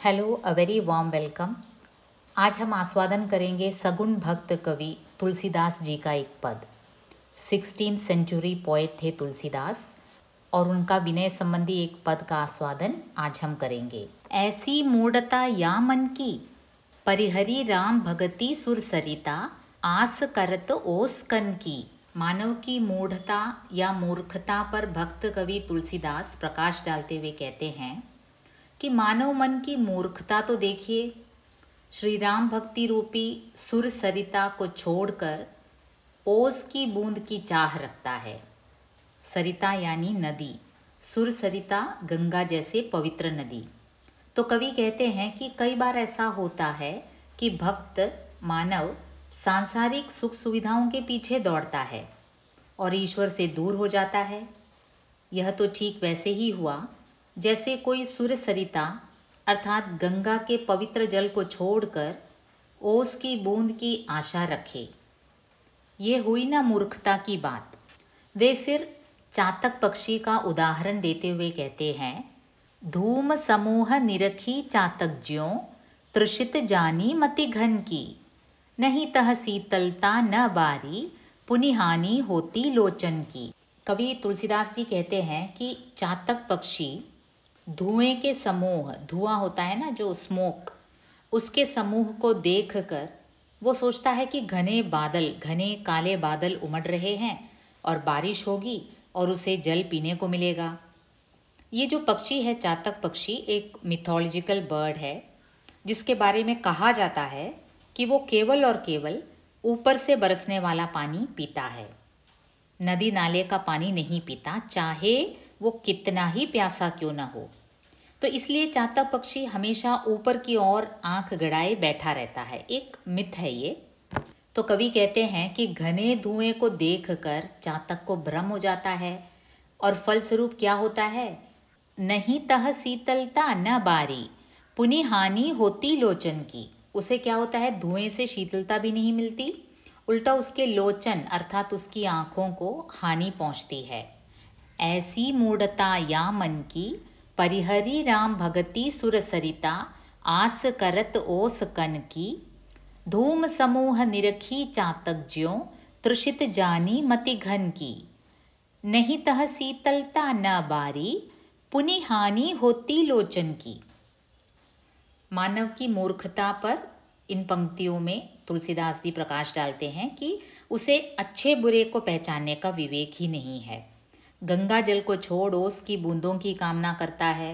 hello a very warm welcome आज हम आस्वादन करेंगे सगुण भक्त कवि तुलसीदास जी का एक पद सिक्सटीन सेंचुरी पोएट थे तुलसीदास और उनका विनय संबंधी एक पद का आस्वादन आज हम करेंगे ऐसी मूढ़ता या मन की परिहरी राम भगती सुर सरिता आस करत ओस्कन की मानव की मूढ़ता या मूर्खता पर भक्त कवि तुलसीदास प्रकाश डालते हुए कहते हैं कि मानव मन की मूर्खता तो देखिए श्री राम भक्ति रूपी सुर सरिता को छोड़कर ओस की बूंद की चाह रखता है सरिता यानी नदी सुर सरिता गंगा जैसे पवित्र नदी तो कवि कहते हैं कि कई बार ऐसा होता है कि भक्त मानव सांसारिक सुख सुविधाओं के पीछे दौड़ता है और ईश्वर से दूर हो जाता है यह तो ठीक वैसे ही हुआ जैसे कोई सूर्य सरिता अर्थात गंगा के पवित्र जल को छोड़कर ओस की बूंद की आशा रखे ये हुई ना मूर्खता की बात वे फिर चातक पक्षी का उदाहरण देते हुए कहते हैं धूम समूह निरखी चातक ज्यों तृषित जानी मति घन की नहीं तह शीतलता न बारी पुनिहानि होती लोचन की कवि तुलसीदास जी कहते हैं कि चातक पक्षी धुएं के समूह धुआं होता है ना जो स्मोक उसके समूह को देख कर वो सोचता है कि घने बादल घने काले बादल उमड़ रहे हैं और बारिश होगी और उसे जल पीने को मिलेगा ये जो पक्षी है चातक पक्षी एक मिथोलॉजिकल बर्ड है जिसके बारे में कहा जाता है कि वो केवल और केवल ऊपर से बरसने वाला पानी पीता है नदी नाले का पानी नहीं पीता चाहे वो कितना ही प्यासा क्यों ना हो तो इसलिए चाता पक्षी हमेशा ऊपर की ओर आंख गड़ाए बैठा रहता है एक मिथ है ये तो कवि कहते हैं कि घने धुएं को देखकर चातक को भ्रम हो जाता है और फलस्वरूप क्या होता है नहीं तह शीतलता न बारी पुनि हानि होती लोचन की उसे क्या होता है धुएं से शीतलता भी नहीं मिलती उल्टा उसके लोचन अर्थात उसकी आँखों को हानि पहुँचती है ऐसी मूढ़ता या मन की परिहरी राम भगति सुरसरिता आस करत ओस कन की धूम समूह निरखी चातक ज्यो तृषित जानी मति घन की नहीं तह शीतलता न बारी पुनि हानि होती लोचन की मानव की मूर्खता पर इन पंक्तियों में तुलसीदास जी प्रकाश डालते हैं कि उसे अच्छे बुरे को पहचानने का विवेक ही नहीं है गंगा जल को छोड़ ओस की बूंदों की कामना करता है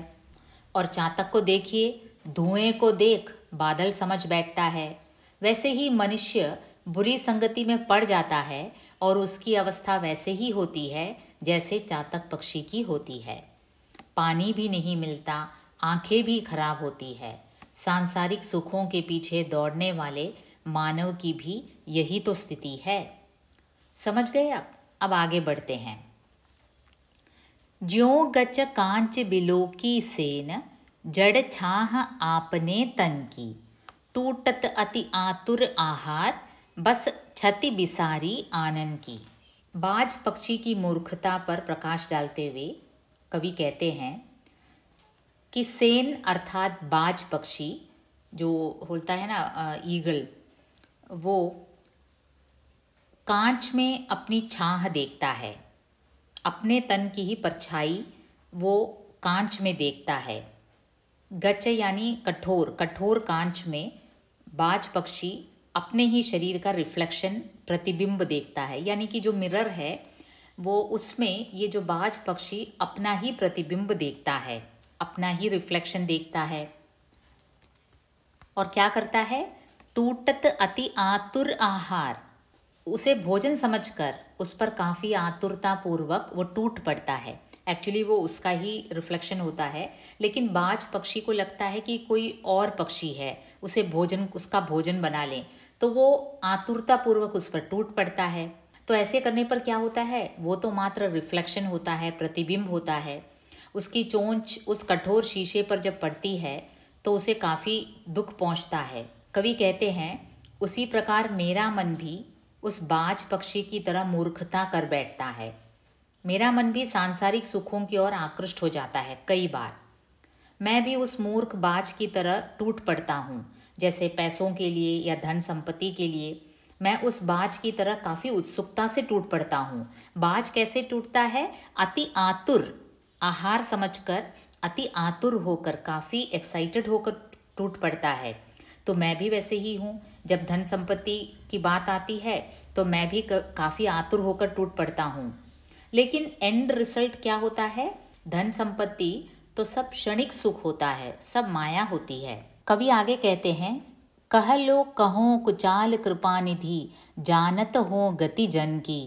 और चातक को देखिए धुएं को देख बादल समझ बैठता है वैसे ही मनुष्य बुरी संगति में पड़ जाता है और उसकी अवस्था वैसे ही होती है जैसे चातक पक्षी की होती है पानी भी नहीं मिलता आंखें भी खराब होती है सांसारिक सुखों के पीछे दौड़ने वाले मानव की भी यही तो स्थिति है समझ गए आप अब आगे बढ़ते हैं ज्यो गच कांच बिलोकी सेन जड़ छाह आपने तन की टूटत अति आतुर आहार बस क्षति बिसारी आनंद की बाज पक्षी की मूर्खता पर प्रकाश डालते हुए कवि कहते हैं कि सेन अर्थात बाज पक्षी जो होता है ना ईगल वो कांच में अपनी छाह देखता है अपने तन की ही परछाई वो कांच में देखता है गच यानी कठोर कठोर कांच में बाज पक्षी अपने ही शरीर का रिफ्लेक्शन प्रतिबिंब देखता है यानी कि जो मिरर है वो उसमें ये जो बाज पक्षी अपना ही प्रतिबिंब देखता है अपना ही रिफ्लेक्शन देखता है और क्या करता है टूटत अति आतुर आहार उसे भोजन समझकर उस पर काफ़ी आतुरता पूर्वक वो टूट पड़ता है एक्चुअली वो उसका ही रिफ्लेक्शन होता है लेकिन बाज पक्षी को लगता है कि कोई और पक्षी है उसे भोजन उसका भोजन बना लें तो वो आतुरतापूर्वक उस पर टूट पड़ता है तो ऐसे करने पर क्या होता है वो तो मात्र रिफ्लेक्शन होता है प्रतिबिंब होता है उसकी चोंच उस कठोर शीशे पर जब पड़ती है तो उसे काफ़ी दुख पहुंचता है कवि कहते हैं उसी प्रकार मेरा मन भी उस बाज पक्षी की तरह मूर्खता कर बैठता है मेरा मन भी सांसारिक सुखों की ओर आकृष्ट हो जाता है कई बार मैं भी उस मूर्ख बाज की तरह टूट पड़ता हूँ जैसे पैसों के लिए या धन संपत्ति के लिए मैं उस बाज की तरह काफ़ी उत्सुकता से टूट पड़ता हूँ बाज कैसे टूटता है अति आतुर आहार समझकर अति आतुर होकर काफ़ी एक्साइटेड होकर टूट पड़ता है तो मैं भी वैसे ही हूँ जब धन संपत्ति की बात आती है तो मैं भी काफ़ी आतुर होकर टूट पड़ता हूँ लेकिन एंड रिजल्ट क्या होता है धन संपत्ति तो सब क्षणिक सुख होता है सब माया होती है कवि आगे कहते हैं कह लो कहो कुचाल कृपा निधि जानत हो गति जन की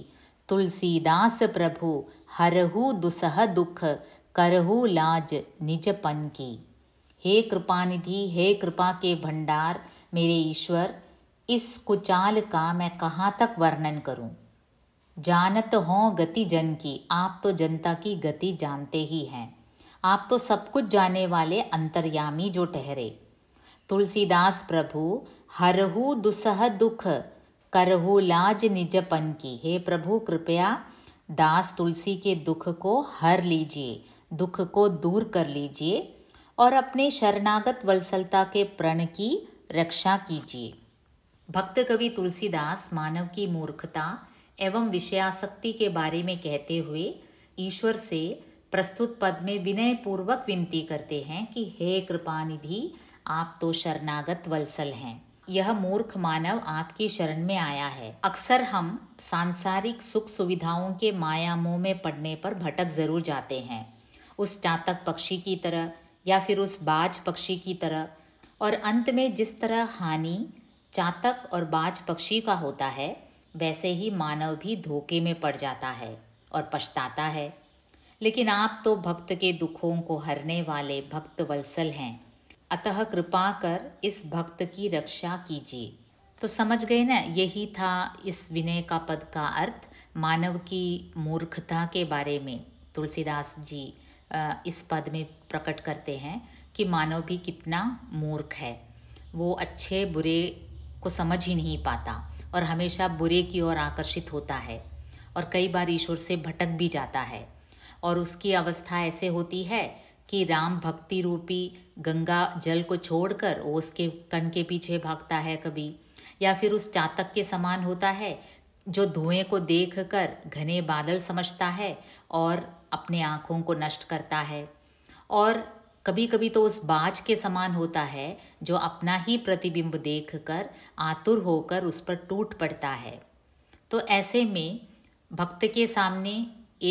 तुलसीदास प्रभु हरहु दुसह दुख करहु लाज पन की हे कृपानिधि हे कृपा के भंडार मेरे ईश्वर इस कुचाल का मैं कहाँ तक वर्णन करूँ जानत हों गति जन की आप तो जनता की गति जानते ही हैं आप तो सब कुछ जाने वाले अंतर्यामी जो ठहरे तुलसीदास प्रभु हरहु दुसह दुख करहु लाज निजपन की हे प्रभु कृपया दास तुलसी के दुख को हर लीजिए दुख को दूर कर लीजिए और अपने शरणागत वत्सलता के प्रण की रक्षा कीजिए भक्त कवि तुलसीदास मानव की मूर्खता एवं विषयासक्ति के बारे में कहते हुए ईश्वर से प्रस्तुत पद में विनय पूर्वक विनती करते हैं कि हे कृपानिधि आप तो शरणागत वत्सल हैं यह मूर्ख मानव आपकी शरण में आया है अक्सर हम सांसारिक सुख सुविधाओं के माया मोह में पड़ने पर भटक जरूर जाते हैं उस चातक पक्षी की तरह या फिर उस बाज पक्षी की तरह और अंत में जिस तरह हानि चातक और बाज पक्षी का होता है वैसे ही मानव भी धोखे में पड़ जाता है और पछताता है लेकिन आप तो भक्त के दुखों को हरने वाले भक्त वत्सल हैं अतः कृपा कर इस भक्त की रक्षा कीजिए तो समझ गए ना यही था इस विनय का पद का अर्थ मानव की मूर्खता के बारे में तुलसीदास जी इस पद में प्रकट करते हैं कि मानव भी कितना मूर्ख है वो अच्छे बुरे को समझ ही नहीं पाता और हमेशा बुरे की ओर आकर्षित होता है और कई बार ईश्वर से भटक भी जाता है और उसकी अवस्था ऐसे होती है कि राम भक्ति रूपी गंगा जल को छोड़कर वो उसके कण के पीछे भागता है कभी या फिर उस चातक के समान होता है जो धुएं को देखकर घने बादल समझता है और अपने आँखों को नष्ट करता है और कभी कभी तो उस बाज के समान होता है जो अपना ही प्रतिबिंब देखकर आतुर होकर उस पर टूट पड़ता है तो ऐसे में भक्त के सामने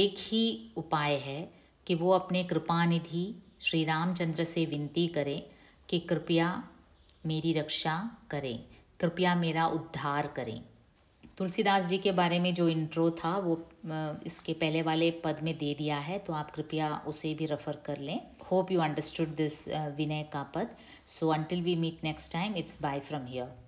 एक ही उपाय है कि वो अपने कृपानिधि श्री रामचंद्र से विनती करें कि कृपया मेरी रक्षा करें कृपया मेरा उद्धार करें तुलसीदास जी के बारे में जो इंट्रो था वो इसके पहले वाले पद में दे दिया है तो आप कृपया उसे भी रेफ़र कर लें होप यू अंडरस्टूड दिस विनय का पद so until we meet next time it's bye from here